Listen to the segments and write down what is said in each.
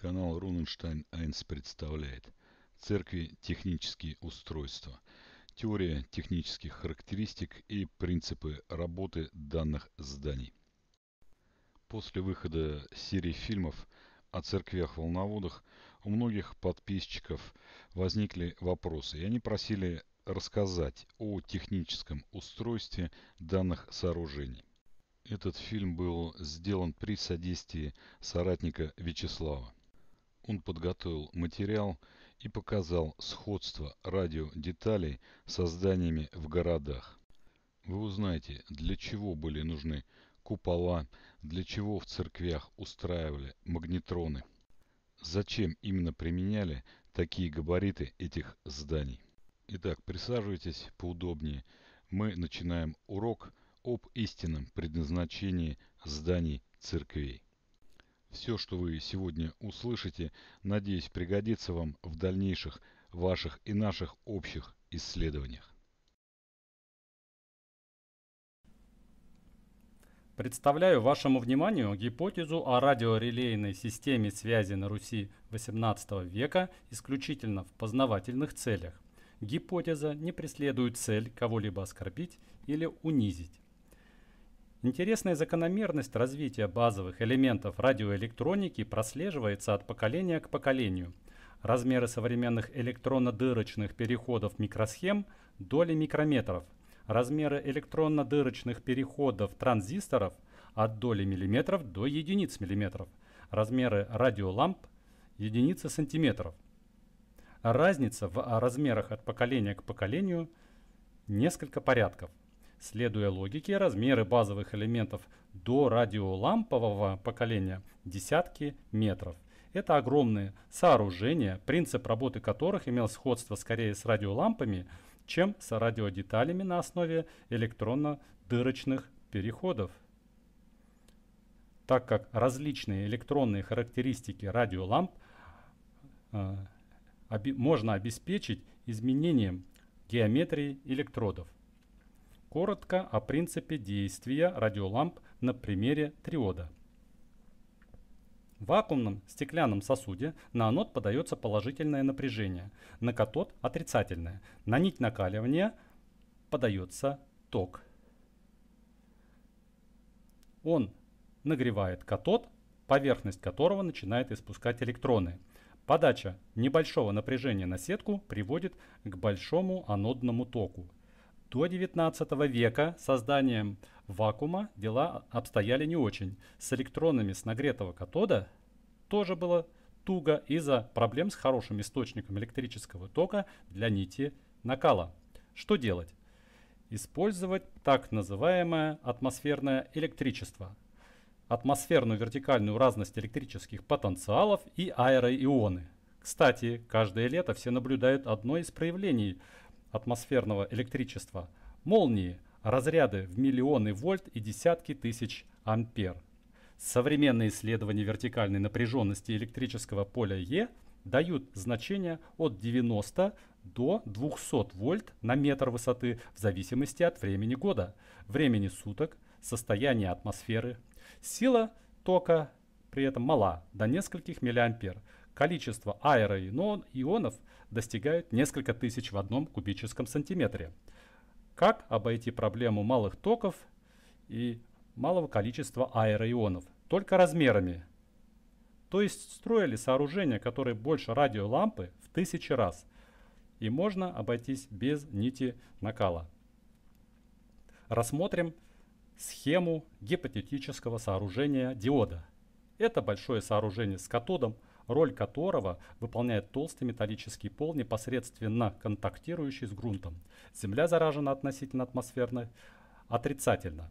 Канал Руненштайн 1 представляет Церкви технические устройства Теория технических характеристик и принципы работы данных зданий После выхода серии фильмов о церквях-волноводах у многих подписчиков возникли вопросы, и они просили рассказать о техническом устройстве данных сооружений. Этот фильм был сделан при содействии соратника Вячеслава. Он подготовил материал и показал сходство радиодеталей со зданиями в городах. Вы узнаете, для чего были нужны купола, для чего в церквях устраивали магнетроны, зачем именно применяли такие габариты этих зданий. Итак, присаживайтесь поудобнее. Мы начинаем урок об истинном предназначении зданий церквей. Все, что вы сегодня услышите, надеюсь, пригодится вам в дальнейших ваших и наших общих исследованиях. Представляю вашему вниманию гипотезу о радиорелейной системе связи на Руси XVIII века исключительно в познавательных целях. Гипотеза не преследует цель кого-либо оскорбить или унизить. Интересная закономерность развития базовых элементов радиоэлектроники прослеживается от поколения к поколению. Размеры современных электронно-дырочных переходов микросхем – доли микрометров. Размеры электронно-дырочных переходов транзисторов – от доли миллиметров до единиц миллиметров. Размеры радиоламп – единицы сантиметров. Разница в размерах от поколения к поколению – несколько порядков. Следуя логике, размеры базовых элементов до радиолампового поколения десятки метров. Это огромные сооружения, принцип работы которых имел сходство скорее с радиолампами, чем с радиодеталями на основе электронно-дырочных переходов. Так как различные электронные характеристики радиоламп э, оби можно обеспечить изменением геометрии электродов. Коротко о принципе действия радиоламп на примере триода. В вакуумном стеклянном сосуде на анод подается положительное напряжение, на катод – отрицательное. На нить накаливания подается ток. Он нагревает катод, поверхность которого начинает испускать электроны. Подача небольшого напряжения на сетку приводит к большому анодному току, до XIX века созданием вакуума дела обстояли не очень. С электронами с нагретого катода тоже было туго из-за проблем с хорошим источником электрического тока для нити накала. Что делать? Использовать так называемое атмосферное электричество, атмосферную вертикальную разность электрических потенциалов и аэроионы. Кстати, каждое лето все наблюдают одно из проявлений – атмосферного электричества, молнии, разряды в миллионы вольт и десятки тысяч ампер. Современные исследования вертикальной напряженности электрического поля Е дают значения от 90 до 200 вольт на метр высоты в зависимости от времени года, времени суток, состояния атмосферы. Сила тока при этом мала, до нескольких миллиампер. Количество аэроионов достигают несколько тысяч в одном кубическом сантиметре. Как обойти проблему малых токов и малого количества аэроионов? Только размерами. То есть строили сооружения, которые больше радиолампы в тысячи раз. И можно обойтись без нити накала. Рассмотрим схему гипотетического сооружения диода. Это большое сооружение с катодом – роль которого выполняет толстый металлический пол, непосредственно контактирующий с грунтом. Земля заражена относительно атмосферной отрицательно.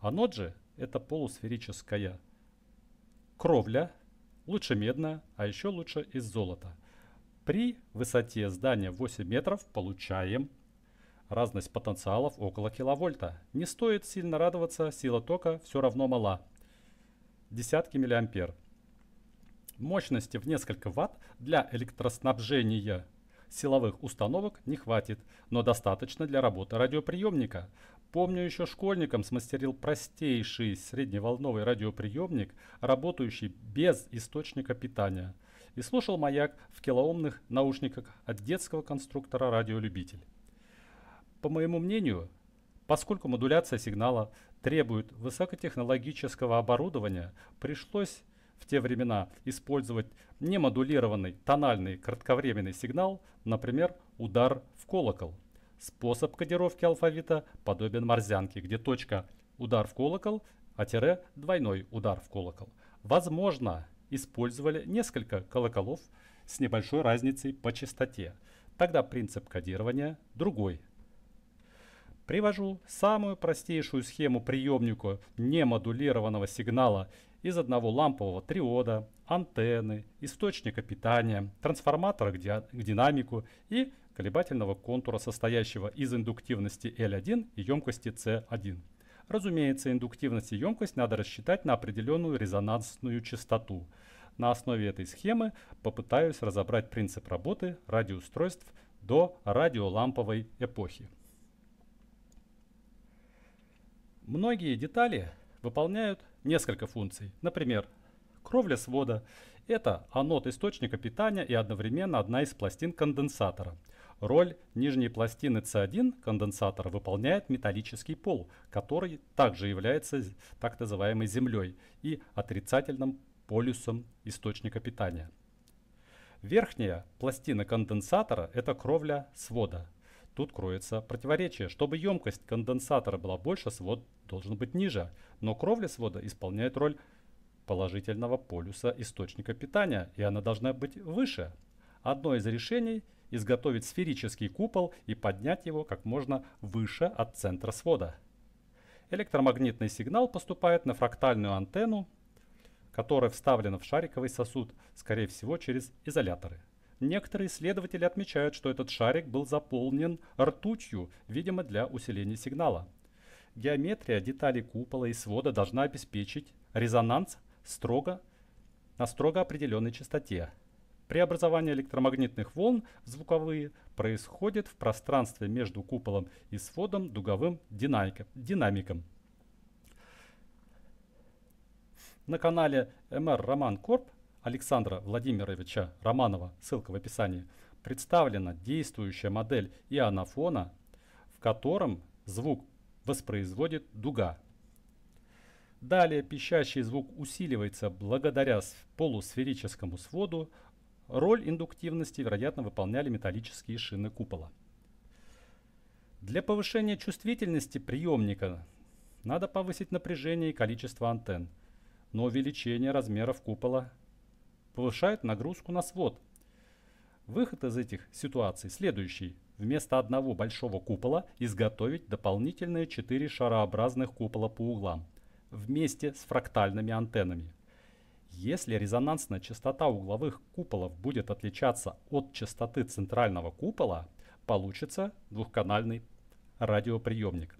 Анод же – это полусферическая кровля, лучше медная, а еще лучше из золота. При высоте здания 8 метров получаем разность потенциалов около киловольта. Не стоит сильно радоваться, сила тока все равно мала. Десятки миллиампер – мощности в несколько ватт для электроснабжения силовых установок не хватит, но достаточно для работы радиоприемника. Помню, еще школьником смастерил простейший средневолновый радиоприемник, работающий без источника питания. И слушал маяк в килоомных наушниках от детского конструктора «Радиолюбитель». По моему мнению, поскольку модуляция сигнала требует высокотехнологического оборудования, пришлось в те времена использовать немодулированный тональный кратковременный сигнал, например, удар в колокол. Способ кодировки алфавита подобен морзянке, где точка удар в колокол, а тире двойной удар в колокол. Возможно, использовали несколько колоколов с небольшой разницей по частоте. Тогда принцип кодирования другой. Привожу самую простейшую схему приемнику немодулированного сигнала из одного лампового триода, антенны, источника питания, трансформатора к, ди к динамику и колебательного контура, состоящего из индуктивности L1 и емкости C1. Разумеется, индуктивность и емкость надо рассчитать на определенную резонансную частоту. На основе этой схемы попытаюсь разобрать принцип работы радиоустройств до радиоламповой эпохи. Многие детали выполняют несколько функций. Например, кровля свода – это анод источника питания и одновременно одна из пластин конденсатора. Роль нижней пластины C1 конденсатора выполняет металлический пол, который также является так называемой землей и отрицательным полюсом источника питания. Верхняя пластина конденсатора – это кровля свода – Тут кроется противоречие. Чтобы емкость конденсатора была больше, свод должен быть ниже. Но кровля свода исполняет роль положительного полюса источника питания, и она должна быть выше. Одно из решений – изготовить сферический купол и поднять его как можно выше от центра свода. Электромагнитный сигнал поступает на фрактальную антенну, которая вставлена в шариковый сосуд, скорее всего через изоляторы. Некоторые исследователи отмечают, что этот шарик был заполнен ртутью, видимо, для усиления сигнала. Геометрия деталей купола и свода должна обеспечить резонанс строго, на строго определенной частоте. Преобразование электромагнитных волн в звуковые происходит в пространстве между куполом и сводом дуговым динамиком. На канале МР Роман Корп Александра Владимировича Романова, ссылка в описании, представлена действующая модель ионофона, в котором звук воспроизводит дуга. Далее пищащий звук усиливается благодаря полусферическому своду. Роль индуктивности, вероятно, выполняли металлические шины купола. Для повышения чувствительности приемника надо повысить напряжение и количество антенн, но увеличение размеров купола повышает нагрузку на свод. Выход из этих ситуаций следующий. Вместо одного большого купола изготовить дополнительные 4 шарообразных купола по углам вместе с фрактальными антеннами. Если резонансная частота угловых куполов будет отличаться от частоты центрального купола, получится двухканальный радиоприемник.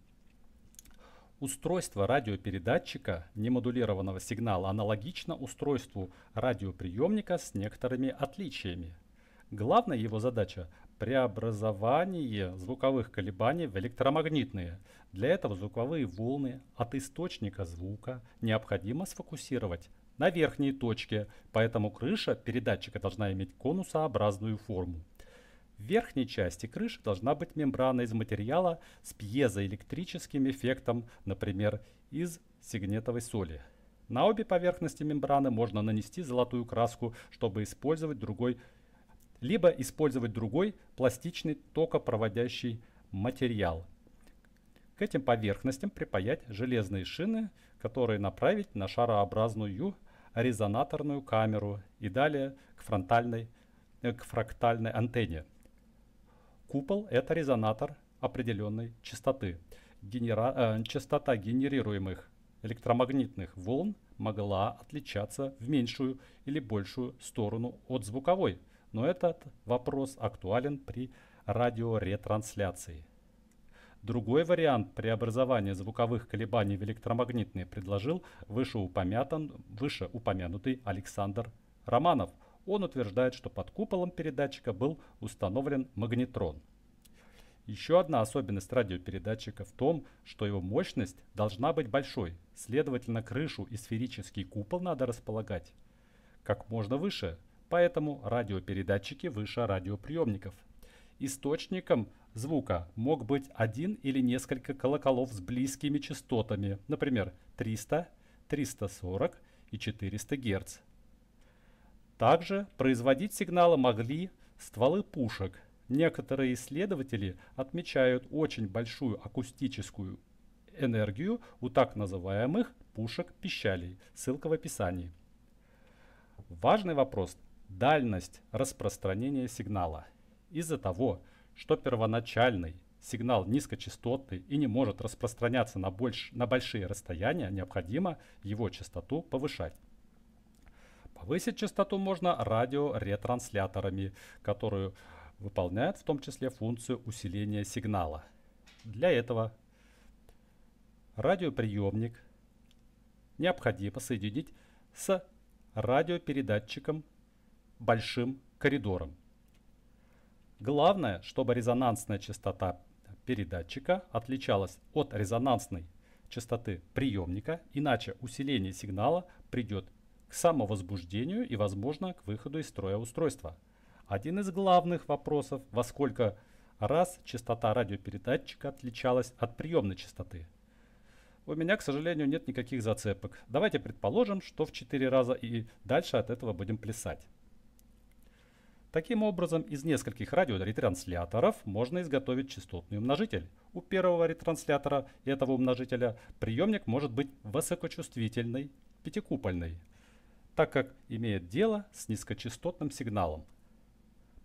Устройство радиопередатчика немодулированного сигнала аналогично устройству радиоприемника с некоторыми отличиями. Главная его задача – преобразование звуковых колебаний в электромагнитные. Для этого звуковые волны от источника звука необходимо сфокусировать на верхней точке, поэтому крыша передатчика должна иметь конусообразную форму. В верхней части крыши должна быть мембрана из материала с пьезоэлектрическим эффектом, например, из сигнетовой соли. На обе поверхности мембраны можно нанести золотую краску, чтобы использовать другой, либо использовать другой пластичный токопроводящий материал. К этим поверхностям припаять железные шины, которые направить на шарообразную резонаторную камеру и далее к, фронтальной, э, к фрактальной антенне. Купол — это резонатор определенной частоты. Генера... Э, частота генерируемых электромагнитных волн могла отличаться в меньшую или большую сторону от звуковой, но этот вопрос актуален при радиоретрансляции. Другой вариант преобразования звуковых колебаний в электромагнитные предложил вышеупомянутый Александр Романов – он утверждает, что под куполом передатчика был установлен магнетрон. Еще одна особенность радиопередатчика в том, что его мощность должна быть большой, следовательно крышу и сферический купол надо располагать как можно выше, поэтому радиопередатчики выше радиоприемников. Источником звука мог быть один или несколько колоколов с близкими частотами, например, 300, 340 и 400 Гц. Также производить сигналы могли стволы пушек. Некоторые исследователи отмечают очень большую акустическую энергию у так называемых пушек-пищалей. Ссылка в описании. Важный вопрос – дальность распространения сигнала. Из-за того, что первоначальный сигнал низкочастотный и не может распространяться на, больш, на большие расстояния, необходимо его частоту повышать. Повысить частоту можно радиоретрансляторами, которые выполняют в том числе функцию усиления сигнала. Для этого радиоприемник необходимо соединить с радиопередатчиком большим коридором. Главное, чтобы резонансная частота передатчика отличалась от резонансной частоты приемника, иначе усиление сигнала придет к самовозбуждению и, возможно, к выходу из строя устройства. Один из главных вопросов, во сколько раз частота радиопередатчика отличалась от приемной частоты. У меня, к сожалению, нет никаких зацепок. Давайте предположим, что в 4 раза и дальше от этого будем плясать. Таким образом, из нескольких радиоретрансляторов можно изготовить частотный умножитель. У первого ретранслятора этого умножителя приемник может быть высокочувствительный, пятикупольный, так как имеет дело с низкочастотным сигналом.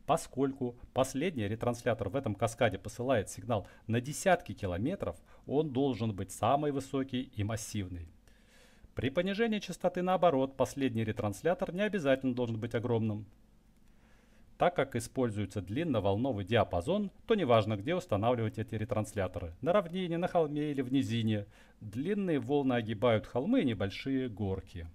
Поскольку последний ретранслятор в этом каскаде посылает сигнал на десятки километров, он должен быть самый высокий и массивный. При понижении частоты наоборот, последний ретранслятор не обязательно должен быть огромным. Так как используется длинноволновый диапазон, то неважно, где устанавливать эти ретрансляторы – на равнине, на холме или в низине. Длинные волны огибают холмы и небольшие горки.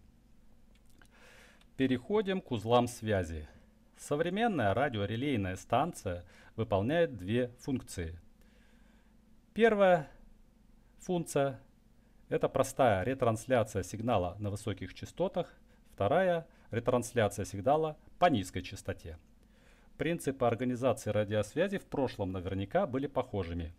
Переходим к узлам связи. Современная радиорелейная станция выполняет две функции. Первая функция – это простая ретрансляция сигнала на высоких частотах, вторая – ретрансляция сигнала по низкой частоте. Принципы организации радиосвязи в прошлом наверняка были похожими.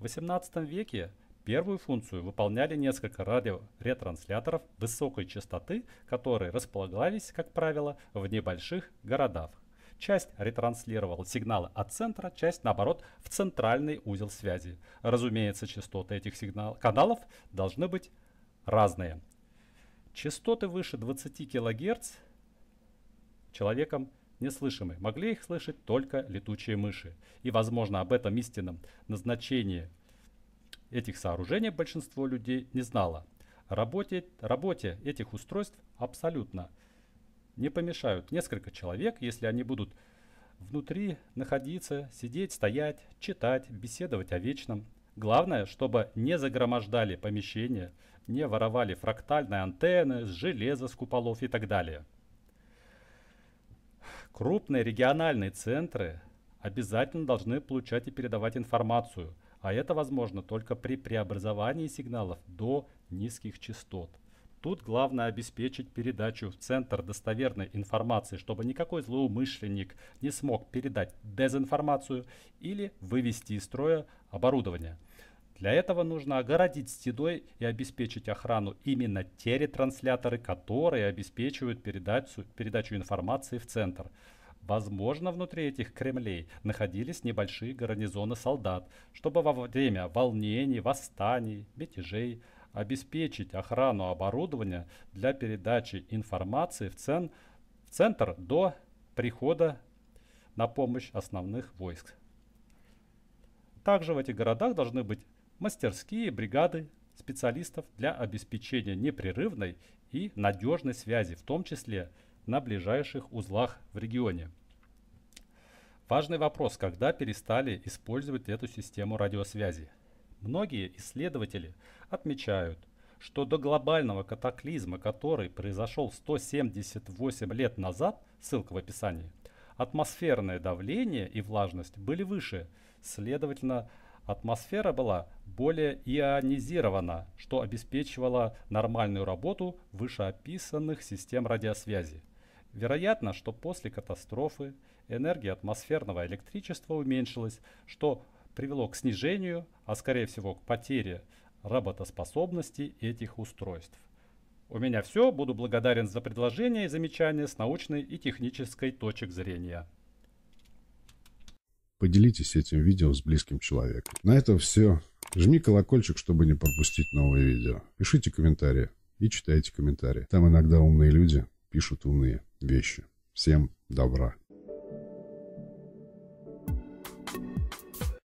В XVIII веке Первую функцию выполняли несколько радиоретрансляторов высокой частоты, которые располагались, как правило, в небольших городах. Часть ретранслировала сигналы от центра, часть, наоборот, в центральный узел связи. Разумеется, частоты этих сигнал каналов должны быть разные. Частоты выше 20 кГц человеком неслышимы. Могли их слышать только летучие мыши. И, возможно, об этом истинном назначении – Этих сооружений большинство людей не знало. Работе, работе этих устройств абсолютно не помешают несколько человек, если они будут внутри находиться, сидеть, стоять, читать, беседовать о вечном. Главное, чтобы не загромождали помещение, не воровали фрактальные антенны, железо с куполов и так далее. Крупные региональные центры обязательно должны получать и передавать информацию – а это возможно только при преобразовании сигналов до низких частот. Тут главное обеспечить передачу в центр достоверной информации, чтобы никакой злоумышленник не смог передать дезинформацию или вывести из строя оборудование. Для этого нужно огородить стедой и обеспечить охрану именно те ретрансляторы, которые обеспечивают передачу, передачу информации в центр. Возможно, внутри этих Кремлей находились небольшие гарнизоны солдат, чтобы во время волнений, восстаний, мятежей обеспечить охрану оборудования для передачи информации в, цен, в центр до прихода на помощь основных войск. Также в этих городах должны быть мастерские бригады специалистов для обеспечения непрерывной и надежной связи, в том числе – на ближайших узлах в регионе. Важный вопрос, когда перестали использовать эту систему радиосвязи. Многие исследователи отмечают, что до глобального катаклизма, который произошел 178 лет назад, ссылка в описании, атмосферное давление и влажность были выше, следовательно, атмосфера была более ионизирована, что обеспечивало нормальную работу вышеописанных систем радиосвязи. Вероятно, что после катастрофы энергия атмосферного электричества уменьшилась, что привело к снижению, а скорее всего к потере работоспособности этих устройств. У меня все. Буду благодарен за предложения и замечания с научной и технической точек зрения. Поделитесь этим видео с близким человеком. На этом все. Жми колокольчик, чтобы не пропустить новые видео. Пишите комментарии и читайте комментарии. Там иногда умные люди пишут умные вещи. Всем добра.